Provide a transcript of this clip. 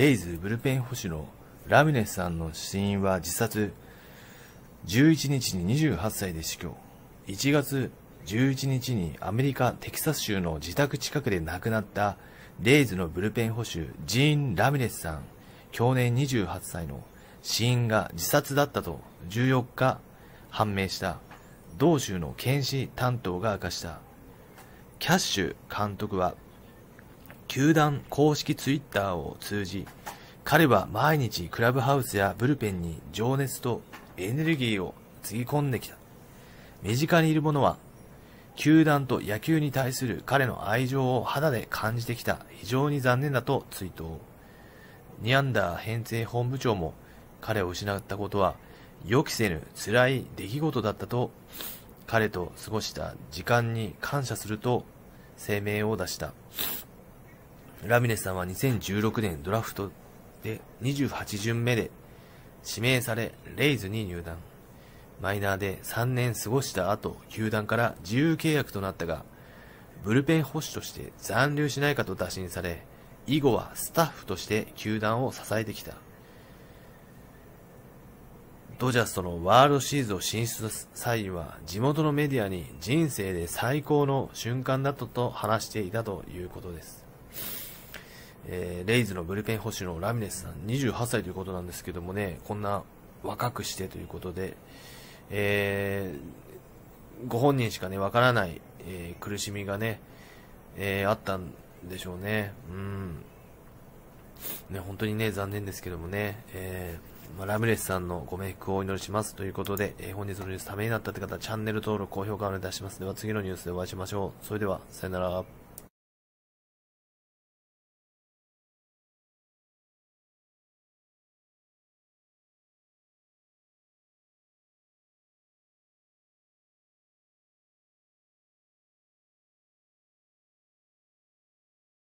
レイズブルペン捕手のラミネスさんの死因は自殺。11日に28歳で死去。1月11日にアメリカ・テキサス州の自宅近くで亡くなったレイズのブルペン捕手ジーン・ラミネスさん、去年28歳の死因が自殺だったと14日判明した同州の検視担当が明かした。キャッシュ監督は球団公式ツイッターを通じ、彼は毎日クラブハウスやブルペンに情熱とエネルギーをつぎ込んできた。身近にいる者は、球団と野球に対する彼の愛情を肌で感じてきた非常に残念だと追悼。ニャンダー編成本部長も彼を失ったことは予期せぬ辛い出来事だったと彼と過ごした時間に感謝すると声明を出した。ラミネスさんは2016年ドラフトで28巡目で指名され、レイズに入団。マイナーで3年過ごした後、球団から自由契約となったが、ブルペン捕手として残留しないかと打診され、以後はスタッフとして球団を支えてきた。ドジャースとのワールドシリーズを進出した際は、地元のメディアに人生で最高の瞬間だったと話していたということです。えー、レイズのブルペン捕手のラミネスさん、28歳ということなんですけどもね、こんな若くしてということで、えー、ご本人しかね、わからない、えー、苦しみがね、えあったんでしょうね。うん。ね、本当にね、残念ですけどもね、えまあ、ラムレスさんのご冥福をお祈りしますということで、え本日のニュースためになったって方、チャンネル登録、高評価をお願いいたします。では次のニュースでお会いしましょう。それでは、さよなら。